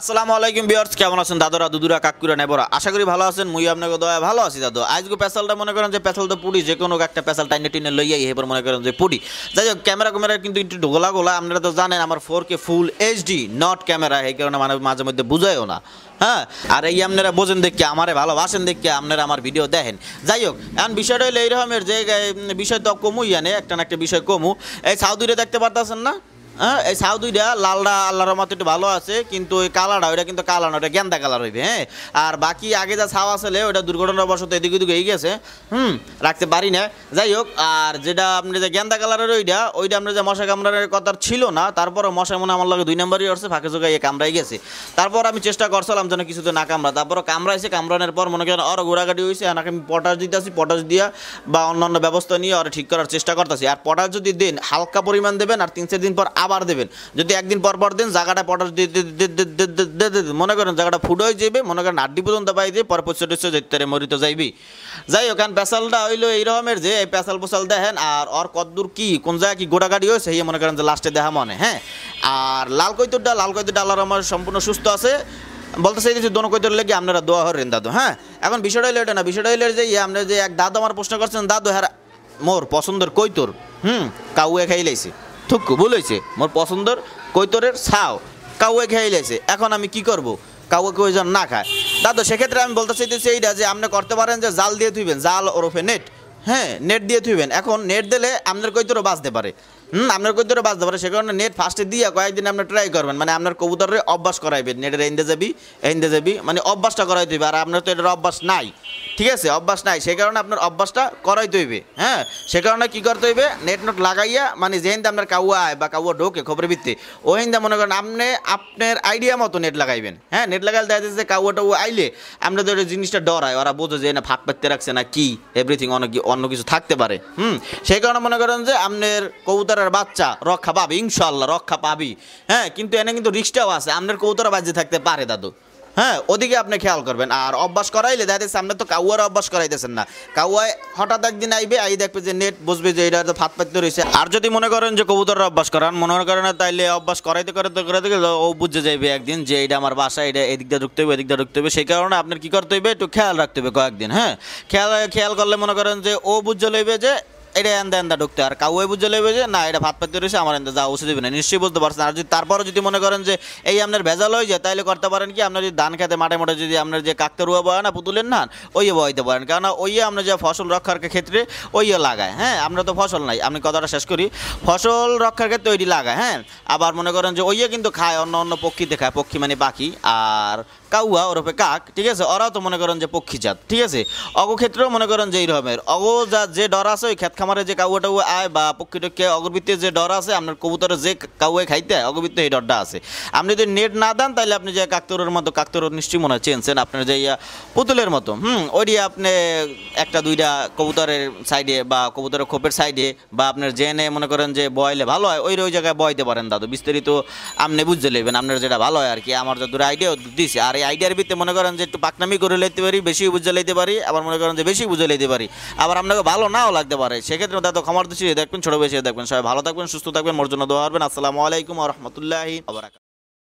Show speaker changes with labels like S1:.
S1: আসসালামু আলাইকুম বিয়ার্স কেমন আছেন দাদুরা দুদুরা কাকুরা নেবরা আশা করি ভালো আছেন মুই আপনাকে দয়া ভালো আছি দাদু আজকে পেসালটা মনে করেন যে পেসাল তো পুড়ি যে কোনো একটা পেসাল টাইনে টিনে লইয়াই এরপর মনে করেন যে পুড়ি যাই হোক ক্যামেরা ক্যামেরা কিন্তু একটু ঢোলা গোলা আপনারা তো জানেন আমার four K full HD not camera এই কারণে মানে মাঝে মধ্যে বুঝায়ও না হ্যাঁ আর এই আপনারা বোঝেন দেখে আমারে ভালোবাসেন দেখে আপনারা আমার ভিডিও দেখেন যাই হোক এখন বিষয়টা এই রকমের যে বিষয় তো কমুই জানে একটা না একটা বিষয় কমু এই সাউদিরে দেখতে পারতেছেন না হ্যাঁ এই সাউ দুইটা লালটা আল্লাহর মতো একটু ভালো আছে কিন্তু ওই কালারটা ওইটা কিন্তু কালার না ওইটা গেন্দা কালার হইবে হ্যাঁ আর বাকি আগে যা সাউ আসলে ওটা দুর্ঘটনাবশত এদিক ওদিক হয়ে গেছে হুম রাখতে পারি না যাই হোক আর যেটা আপনি যে গেন্দা কালারের ওইটা ওইটা আপনার যে মশা কামড়ানোর কথা ছিল না তারপরে মশা মনে আমার লাগে দুই নম্বরই আসছে ফাঁকে চোখে ইয়ে কামড়াই গেছে তারপর আমি চেষ্টা করছিলাম যেন কিছুতে না কামড়া তারপরে কামড়াইছে কামড়ানোর পর মনে করেন আরও ঘোরাঘাটি হয়েছে আর আমি পটাশ দিতেছি পটাশ দিয়া বা অন্যান্য ব্যবস্থা নিয়ে আর ঠিক করার চেষ্টা করতেছি আর পটাশ যদি দিন হালকা পরিমাণ দেবেন আর তিন চার দিন পর আবার দেবেন যদি একদিন পর পর দেন জায়গাটা পটাশ মনে করেন জায়গাটা ফুড হয়ে যাবে মনে করেন আড্ডি পর্যন্ত পাই দিয়ে পর পশ্চিম যেতে মরিত যাইবি যাই হোক পেশালটা হইলো এই রকমের যে এই পেশাল পোশাল দেখেন আর ওর কদ্দূর কি কোন জায়গায় কি গাড়ি হয়েছে সেই মনে করেন যে লাস্টে দেখা মনে হ্যাঁ আর লাল কৈতুরটা লাল কৈতুরটা আল্লাহর আমার সম্পূর্ণ সুস্থ আছে বলতে চাইতেছি দোনো কৈতর লেগে আপনারা দোয়া হরেন দাদু হ্যাঁ এখন বিষয়টা হইলো এটা না বিষয়টা হইলো যে আপনার যে এক দাদু আমার প্রশ্ন করছেন দাদু হ্যাঁ মোর পছন্দের কৈতুর হুম কাউয়ে খাই লাইছে থুকু ভুল হয়েছে মোর পছন্দর কৈতরের ছাও কাউয়ে খেয়ে এখন আমি কি করব কাউকে কয়জন না খায় দাদু সেক্ষেত্রে আমি বলতে চাইতেছি এইটা যে আপনি করতে পারেন যে জাল দিয়ে ধুইবেন জাল ওরফে নেট হ্যাঁ নেট দিয়ে থুইবেন এখন নেট দিলে আপনার কৈতরও বাঁচতে পারে হুম আপনার কৈতরও বাঁচতে পারে সে কারণে নেট ফার্স্টে দিয়ে কয়েকদিন আপনার ট্রাই করবেন মানে আপনার কবুতরের অভ্যাস করাইবেন নেটের এন্ডে যাবি এন্ডে যাবি মানে অভ্যাসটা করাই দিবে আর আপনার তো এটার অভ্যাস নাই ঠিক আছে অভ্যাস নাই সে কারণে আপনার অভ্যাসটা করাই হইবে হ্যাঁ সে কারণে কী করতে হইবে নেট নোট লাগাইয়া মানে যে হিন্দা আপনার কাউয়া আয় বা কাউয়া ঢোকে খবরের ভিত্তি ও হিন্দা মনে করেন আপনি আপনার আইডিয়া মতো নেট লাগাইবেন হ্যাঁ নেট লাগাইলে দেখা যাচ্ছে কাউয়াটা ও আইলে আমরা তো জিনিসটা ডরায় ওরা বোঝো যে না ফাঁক পাততে রাখছে না কি এভরিথিং অনেক অন্য কিছু থাকতে পারে হুম সেই কারণে মনে করেন যে আপনার কবুতরের বাচ্চা রক্ষা পাবে ইনশাল্লাহ রক্ষা পাবি হ্যাঁ কিন্তু এনে কিন্তু রিক্সটাও আছে আপনার কবুতরের বাজে থাকতে পারে দাদু হ্যাঁ ওদিকে আপনি খেয়াল করবেন আর অভ্যাস করাইলে দেখা সামনে তো কাউয়ার অভ্যাস করাইতেছেন না কাউয়ায় হঠাৎ একদিন আইবে আই দেখবে যে নেট বসবে যে এটা ফাত পাতিতে রয়েছে আর যদি মনে করেন যে কবুতরের অভ্যাস করান মনে করেন তাইলে অভ্যাস করাইতে করাইতে করাইতে ও বুঝে যাইবে একদিন যে এটা আমার বাসা এটা এদিকটা ঢুকতে হবে এদিকটা ঢুকতে হবে সেই কারণে আপনার কী করতে হবে একটু খেয়াল রাখতে হবে কয়েকদিন হ্যাঁ খেয়াল খেয়াল করলে মনে করেন যে ও বুঝে লইবে যে এটা এন্দা এন্দা ঢুকতে আর কাউ বুঝলে লেবে যে না এটা ভাত পাতি রয়েছে আমার এন্দা যা ওষুধ উচিত না নিশ্চয়ই বুঝতে পারছেন আর যদি তারপরও যদি মনে করেন যে এই আপনার ভেজাল হয়ে যায় তাহলে করতে পারেন কি আপনার যদি ধান খেতে মাঠে মাঠে যদি আপনার যে কাকতে রুয়া বয় না পুতুলের না ওইয়ে বয়তে পারেন কেননা ওইয়ে আপনার যে ফসল রক্ষার ক্ষেত্রে ওইয়ে লাগায় হ্যাঁ আপনার তো ফসল নাই আমি কথাটা শেষ করি ফসল রক্ষার ক্ষেত্রে ওইটি লাগায় হ্যাঁ আবার মনে করেন যে ওইয়ে কিন্তু খায় অন্য অন্য পক্ষীতে খায় পক্ষী মানে পাখি আর কাউয়া ওরপে কাক ঠিক আছে ওরাও তো মনে করেন যে পক্ষীজাত ঠিক আছে অগক্ষেত্রেও মনে করেন যে এই রকমের যা যে ডর আছে ওই খেত খামারে যে কাউয়া টাউয়া আয় বা পক্ষীটক্ষে অগরবৃত্তে যে ডর আছে আপনার কবুতরের যে কাউয়ে খাইতে অগরবৃত্তে এই ডরটা আছে আপনি যদি নেট না দেন তাহলে আপনি যে কাকতরের মতো কাকতর নিশ্চয়ই মনে চেনছেন আপনার যে ইয়া পুতুলের মতো হুম ওই আপনি একটা দুইটা কবুতরের সাইডে বা কবুতরের খোপের সাইডে বা আপনার জেনে মনে করেন যে বয়লে ভালো হয় ওই ওই জায়গায় বয়তে পারেন দাদু বিস্তারিত আপনি বুঝতে লেবেন আপনার যেটা ভালো হয় আর কি আমার যত আইডিয়া দিছি আর এই আইডিয়ার ভিত্তি মনে করেন যে একটু পাকনামি করে লেতে পারি বেশি বুঝে লেতে পারি আবার মনে করেন যে বেশি বুঝে লেতে পারি আবার আপনাকে ভালো নাও লাগতে পারে সে সেক্ষেত্রে দাদা খামার দিচ্ছি দেখবেন ছোট বেশি দেখবেন সবাই ভালো থাকবেন সুস্থ থাকবেন মোর দোয়া হবেন আসসালামু আলাইকুম রহমতুল্লাহ